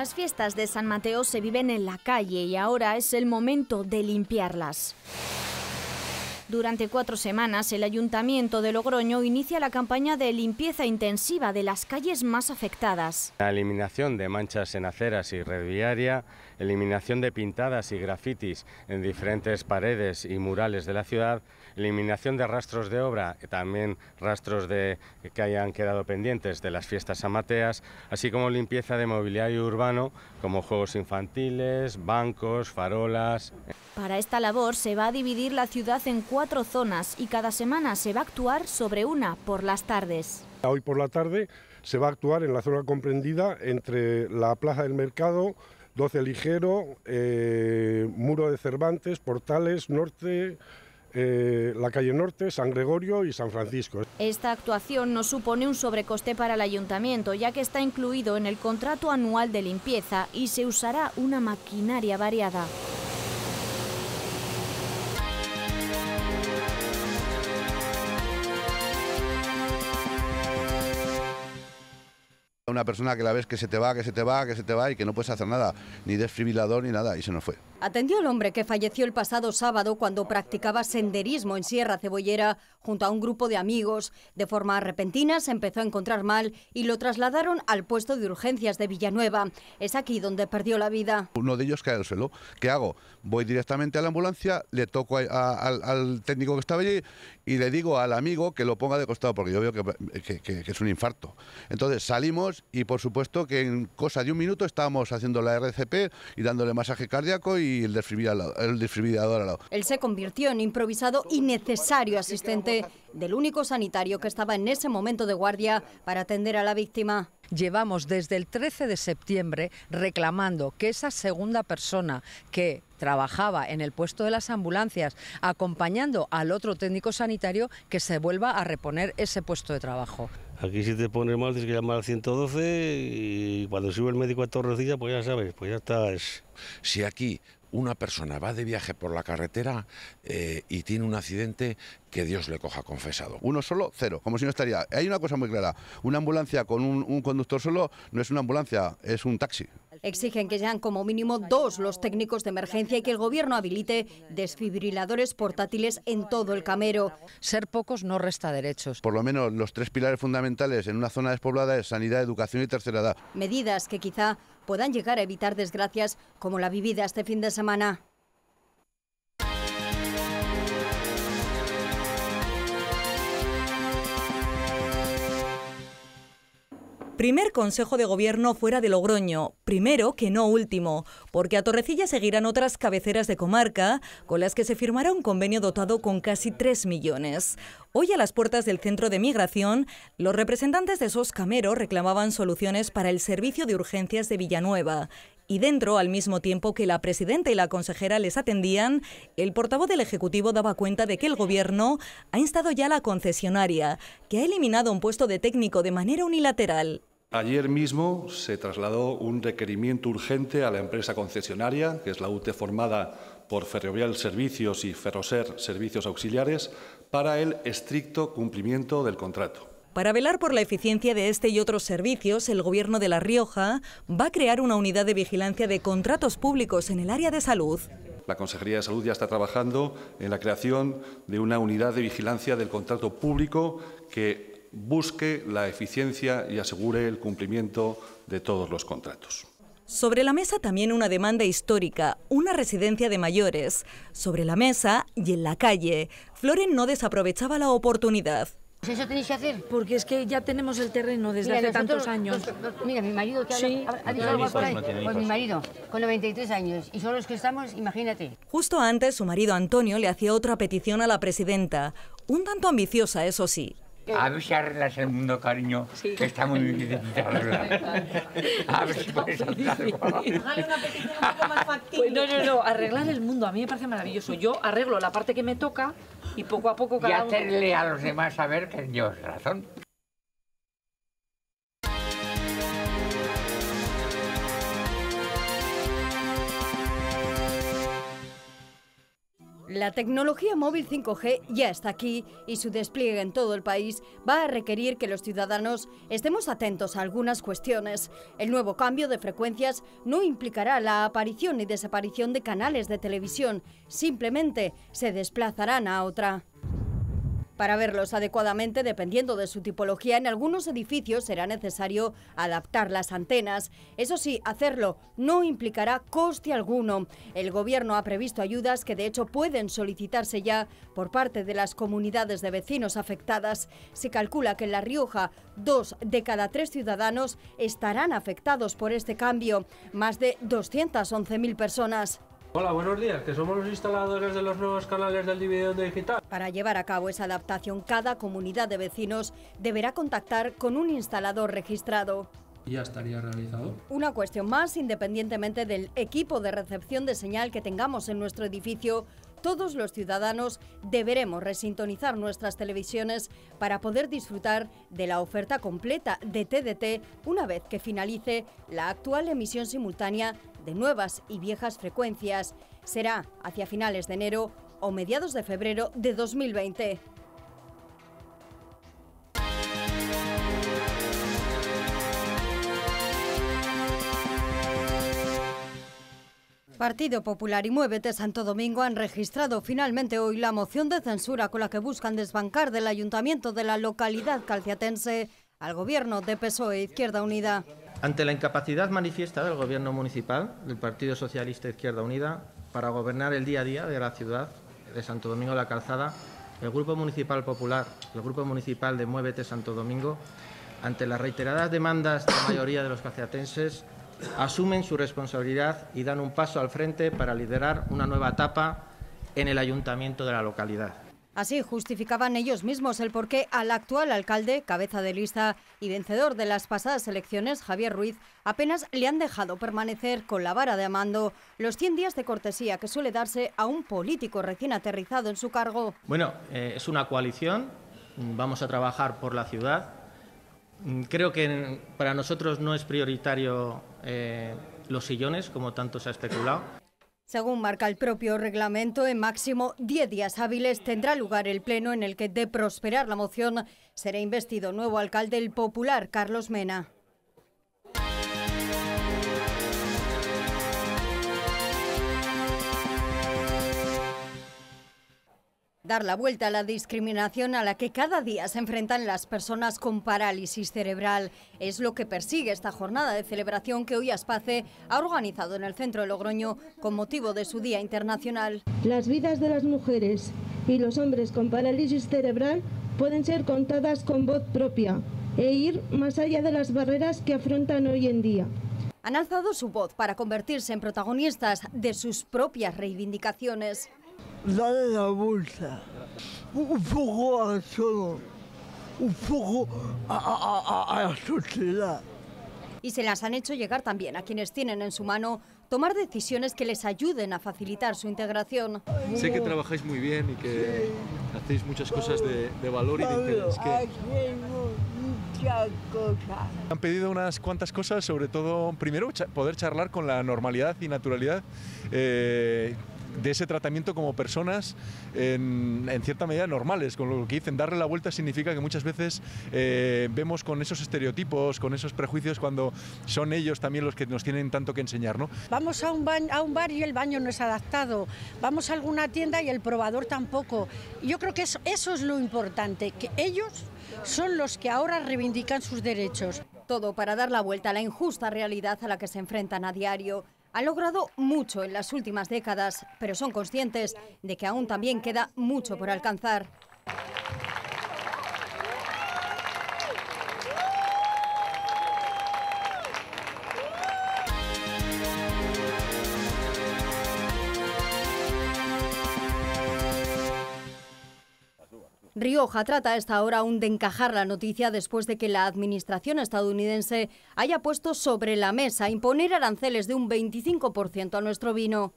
Las fiestas de San Mateo se viven en la calle y ahora es el momento de limpiarlas. Durante cuatro semanas, el Ayuntamiento de Logroño inicia la campaña de limpieza intensiva de las calles más afectadas. La eliminación de manchas en aceras y red viaria, eliminación de pintadas y grafitis en diferentes paredes y murales de la ciudad, eliminación de rastros de obra, también rastros de, que hayan quedado pendientes de las fiestas amateas, así como limpieza de mobiliario urbano, como juegos infantiles, bancos, farolas. Para esta labor se va a dividir la ciudad en cuatro zonas y cada semana se va a actuar sobre una por las tardes. Hoy por la tarde se va a actuar en la zona comprendida entre la Plaza del Mercado, 12 Ligero, eh, Muro de Cervantes, Portales, Norte, eh, la calle Norte, San Gregorio y San Francisco. Esta actuación no supone un sobrecoste para el ayuntamiento, ya que está incluido en el contrato anual de limpieza y se usará una maquinaria variada. Una persona que la ves que se te va, que se te va, que se te va y que no puedes hacer nada, ni desfibrilador ni nada, y se nos fue atendió al hombre que falleció el pasado sábado cuando practicaba senderismo en Sierra Cebollera junto a un grupo de amigos. De forma repentina se empezó a encontrar mal y lo trasladaron al puesto de urgencias de Villanueva. Es aquí donde perdió la vida. Uno de ellos cae al suelo. ¿Qué hago? Voy directamente a la ambulancia, le toco al, técnico que estaba allí y le digo al amigo que lo ponga de costado porque yo veo que, es un infarto. Entonces salimos y por supuesto que en cosa de un minuto estábamos haciendo la RCP y dándole masaje cardíaco y y el desfibrilador, al lado. Él se convirtió en improvisado y necesario asistente del único sanitario que estaba en ese momento de guardia para atender a la víctima. Llevamos desde el 13 de septiembre reclamando que esa segunda persona que trabajaba en el puesto de las ambulancias acompañando al otro técnico sanitario que se vuelva a reponer ese puesto de trabajo. Aquí si te pones mal tienes que llamar al 112 y cuando sube el médico a Torrecilla pues ya sabes, pues ya estás... Si aquí una persona va de viaje por la carretera eh, y tiene un accidente que Dios le coja confesado. Uno solo, cero, como si no estaría. Hay una cosa muy clara, una ambulancia con un conductor solo no es una ambulancia, es un taxi, Exigen que sean como mínimo dos los técnicos de emergencia y que el Gobierno habilite desfibriladores portátiles en todo el Camero. Ser pocos no resta derechos. Por lo menos los tres pilares fundamentales en una zona despoblada es sanidad, educación y tercera edad. Medidas que quizá puedan llegar a evitar desgracias como la vivida este fin de semana. Primer Consejo de Gobierno fuera de Logroño, primero que no último, porque a Torrecilla seguirán otras cabeceras de comarca con las que se firmará un convenio dotado con casi 3 millones. Hoy a las puertas del centro de migración, los representantes de SOS Camero reclamaban soluciones para el servicio de urgencias de Villanueva y dentro, al mismo tiempo que la presidenta y la consejera les atendían, el portavoz del Ejecutivo daba cuenta de que el Gobierno ha instado ya a la concesionaria, que ha eliminado un puesto de técnico de manera unilateral Ayer mismo se trasladó un requerimiento urgente a la empresa concesionaria, que es la UTE formada por Ferrovial Servicios y Ferroser Servicios Auxiliares, para el estricto cumplimiento del contrato. Para velar por la eficiencia de este y otros servicios, el Gobierno de La Rioja va a crear una unidad de vigilancia de contratos públicos en el área de salud. La Consejería de Salud ya está trabajando en la creación de una unidad de vigilancia del contrato público que busque la eficiencia y asegure el cumplimiento de todos los contratos. Sobre la mesa también una demanda histórica, una residencia de mayores. Sobre la mesa y en la calle, Floren no desaprovechaba la oportunidad. Eso tenéis que hacer. Porque es que ya tenemos el terreno desde hace tantos años. mira, mi marido que ha, dicho algo ahí. pues mi marido, con 93 años. Y son los que estamos, imagínate. Justo antes, su marido Antonio le hacía otra petición a la presidenta. Un tanto ambiciosa, eso sí. Eh, a ver si arreglas el mundo, cariño, que está muy difícil arreglar. A ver si puedes hacer algo. una petición un poco más factible. Pues no, no, no, arreglar el mundo a mí me parece maravilloso. Yo arreglo la parte que me toca y poco a poco cada Y hacerle a los demás saber que yo es razón. La tecnología móvil 5G ya está aquí y su despliegue en todo el país va a requerir que los ciudadanos estemos atentos a algunas cuestiones. El nuevo cambio de frecuencias no implicará la aparición y desaparición de canales de televisión, simplemente se desplazarán a otra. Para verlos adecuadamente, dependiendo de su tipología, en algunos edificios será necesario adaptar las antenas. Eso sí, hacerlo no implicará coste alguno. El Gobierno ha previsto ayudas que de hecho pueden solicitarse ya por parte de las comunidades de vecinos afectadas. Se calcula que en La Rioja dos de cada tres ciudadanos estarán afectados por este cambio, más de 211.000 personas. Hola, buenos días, que somos los instaladores de los nuevos canales del dividendo digital. Para llevar a cabo esa adaptación, cada comunidad de vecinos deberá contactar con un instalador registrado. Ya estaría realizado. Una cuestión más, independientemente del equipo de recepción de señal que tengamos en nuestro edificio, todos los ciudadanos deberemos resintonizar nuestras televisiones para poder disfrutar de la oferta completa de TDT una vez que finalice la actual emisión simultánea de nuevas y viejas frecuencias. Será hacia finales de enero o mediados de febrero de 2020. Partido Popular y Muévete Santo Domingo han registrado finalmente hoy la moción de censura con la que buscan desbancar del ayuntamiento de la localidad calciatense al gobierno de PSOE e Izquierda Unida. Ante la incapacidad manifiesta del gobierno municipal del Partido Socialista e Izquierda Unida para gobernar el día a día de la ciudad de Santo Domingo la Calzada, el Grupo Municipal Popular, el Grupo Municipal de Muévete Santo Domingo, ante las reiteradas demandas de la mayoría de los calciatenses, asumen su responsabilidad y dan un paso al frente para liderar una nueva etapa en el ayuntamiento de la localidad. Así justificaban ellos mismos el porqué al actual alcalde, cabeza de lista y vencedor de las pasadas elecciones, Javier Ruiz, apenas le han dejado permanecer con la vara de amando los 100 días de cortesía que suele darse a un político recién aterrizado en su cargo. Bueno, eh, es una coalición, vamos a trabajar por la ciudad, Mm, creo que para nosotros no es prioritario eh, los sillones, como tanto se ha especulado. Según marca el propio reglamento, en máximo 10 días hábiles tendrá lugar el pleno en el que, de prosperar la moción, será investido nuevo alcalde el popular Carlos Mena. dar la vuelta a la discriminación a la que cada día se enfrentan las personas con parálisis cerebral. Es lo que persigue esta jornada de celebración que hoy Aspace ha organizado en el centro de Logroño con motivo de su Día Internacional. Las vidas de las mujeres y los hombres con parálisis cerebral pueden ser contadas con voz propia e ir más allá de las barreras que afrontan hoy en día han alzado su voz para convertirse en protagonistas de sus propias reivindicaciones de la bolsa... un poco a un poco a, la sociedad. Y se las han hecho llegar también a quienes tienen en su mano tomar decisiones que les ayuden a facilitar su integración. Sé que trabajáis muy bien y que hacéis muchas cosas de, valor y de interés. Han pedido unas cuantas cosas, sobre todo, primero, poder charlar con la normalidad y naturalidad eh, de ese tratamiento como personas en, cierta medida normales, con lo que dicen, darle la vuelta significa que muchas veces eh, vemos con esos estereotipos, con esos prejuicios, cuando son ellos también los que nos tienen tanto que enseñar. ¿no? Vamos a un, baño, a un bar y el baño no es adaptado, vamos a alguna tienda y el probador tampoco. Yo creo que eso es lo importante, que ellos son los que ahora reivindican sus derechos. Todo para dar la vuelta a la injusta realidad a la que se enfrentan a diario. Han logrado mucho en las últimas décadas, pero son conscientes de que aún también queda mucho por alcanzar. Rioja trata a esta hora aún de encajar la noticia después de que la administración estadounidense haya puesto sobre la mesa imponer aranceles de un 25% a nuestro vino.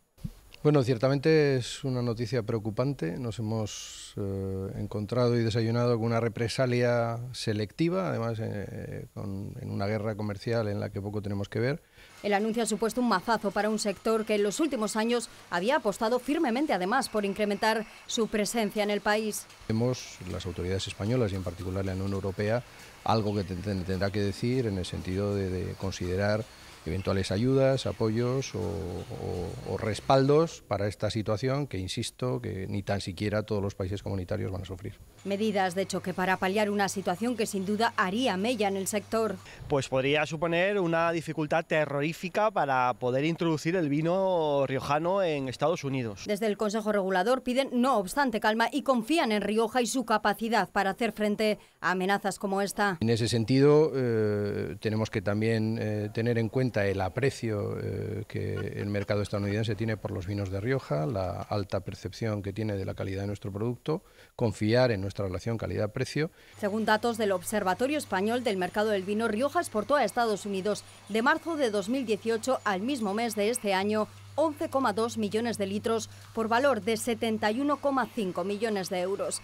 Bueno, ciertamente es una noticia preocupante. Nos hemos eh, encontrado y desayunado con una represalia selectiva, además eh, en una guerra comercial en la que poco tenemos que ver. El anuncio ha supuesto un mazazo para un sector que en los últimos años había apostado firmemente, además, por incrementar su presencia en el país. Tenemos las autoridades españolas y en particular la Unión Europea, algo que tendrá que decir en el sentido de considerar eventuales ayudas, apoyos o, respaldos para esta situación que, insisto, que ni tan siquiera todos los países comunitarios van a sufrir. Medidas de choque para paliar una situación que sin duda haría mella en el sector. Pues podría suponer una dificultad terrorífica para poder introducir el vino riojano en Estados Unidos. Desde el Consejo Regulador piden, no obstante, calma y confían en Rioja y su capacidad para hacer frente a amenazas como esta. En ese sentido, eh, tenemos que también eh, tener en cuenta el aprecio eh, que el mercado estadounidense tiene por los vinos de Rioja, la alta percepción que tiene de la calidad de nuestro producto, confiar en nuestra relación calidad-precio. Según datos del Observatorio Español del Mercado del Vino, Rioja exportó a Estados Unidos de marzo de 2018 al mismo mes de este año 11,2 millones de litros por valor de 71,5 millones de euros.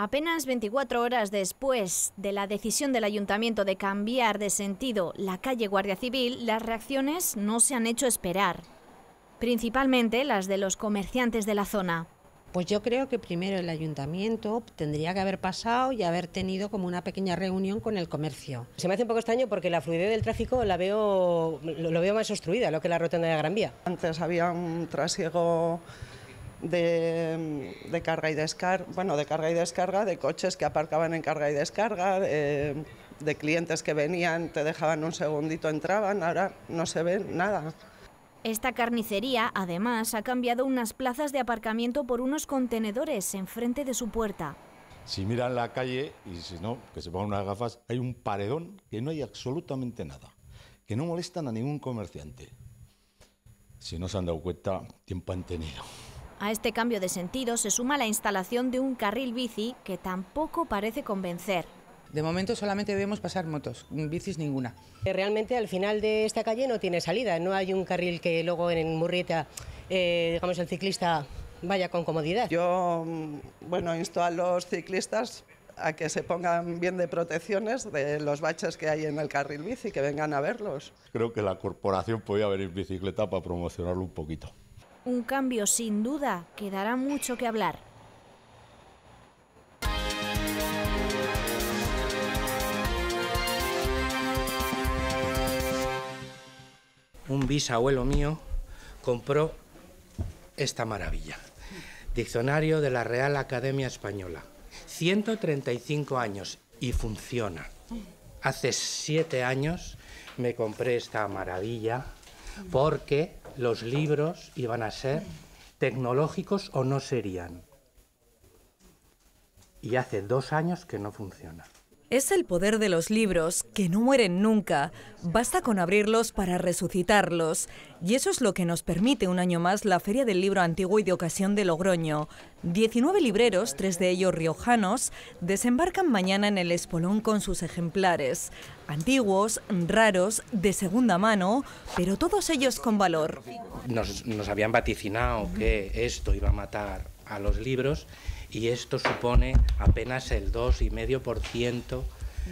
Apenas 24 horas después de la decisión del ayuntamiento de cambiar de sentido la calle Guardia Civil, las reacciones no se han hecho esperar, principalmente las de los comerciantes de la zona. Pues yo creo que primero el ayuntamiento tendría que haber pasado y haber tenido como una pequeña reunión con el comercio. Se me hace un poco extraño porque la fluidez del tráfico la veo, lo veo más obstruida, lo que la rotonda de Gran Vía. Antes había un trasiego Mm, de, carga y descarga, bueno, de carga y descarga, de coches que aparcaban en carga y descarga, de clientes que venían, te dejaban un segundito, entraban, ahora no se ve nada. Esta carnicería, además, ha cambiado unas plazas de aparcamiento por unos contenedores enfrente de su puerta. Si miran la calle, y si no, que se pongan unas gafas, hay un paredón que no hay absolutamente nada, que no molestan a ningún comerciante. Si no se han dado cuenta, tiempo han tenido. A este cambio de sentido se suma la instalación de un carril bici que tampoco parece convencer. De momento solamente debemos pasar motos, bicis ninguna. Eh, realmente al final de esta calle no tiene salida, no hay un carril que luego en Murrieta, eh, digamos, el ciclista vaya con comodidad. Yo, mm, bueno, insto a los ciclistas a que se pongan bien de protecciones de los baches que hay en el carril bici, que vengan a verlos. Creo que la corporación podía venir bicicleta para promocionarlo un poquito un cambio sin duda que dará mucho que hablar. Un bisabuelo mío compró esta maravilla. Diccionario de la Real Academia Española. 135 años y funciona. Hace siete años me compré esta maravilla porque los libros iban a ser tecnológicos o no serían. Y hace dos años que no funciona. Es el poder de los libros, que no mueren nunca. Basta con abrirlos para resucitarlos. Y eso es lo que nos permite un año más la Feria del Libro Antiguo y de Ocasión de Logroño. 19 libreros, tres de ellos riojanos, desembarcan mañana en el Espolón con sus ejemplares. Antiguos, raros, de segunda mano, pero todos ellos con valor. Nos, nos habían vaticinado que esto iba a matar a los libros y esto supone apenas el 2,5%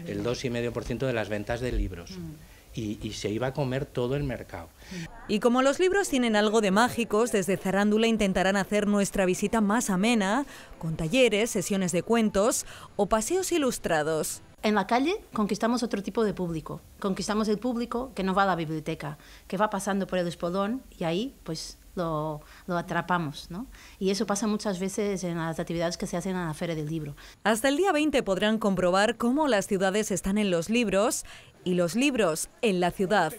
el ciento de las ventas de libros. Mm. Y, se iba a comer todo el mercado. Mm. Y como los libros tienen algo de mágicos, desde Zarándula intentarán hacer nuestra visita más amena, con talleres, sesiones de cuentos o paseos ilustrados. En la calle conquistamos otro tipo de público. Conquistamos el público que no va a la biblioteca, que va pasando por el espolón y ahí pues lo, atrapamos, ¿no? Y eso pasa muchas veces en las actividades que se hacen en la Feria del Libro. Hasta el día 20 podrán comprobar cómo las ciudades están en los libros y los libros en la ciudad.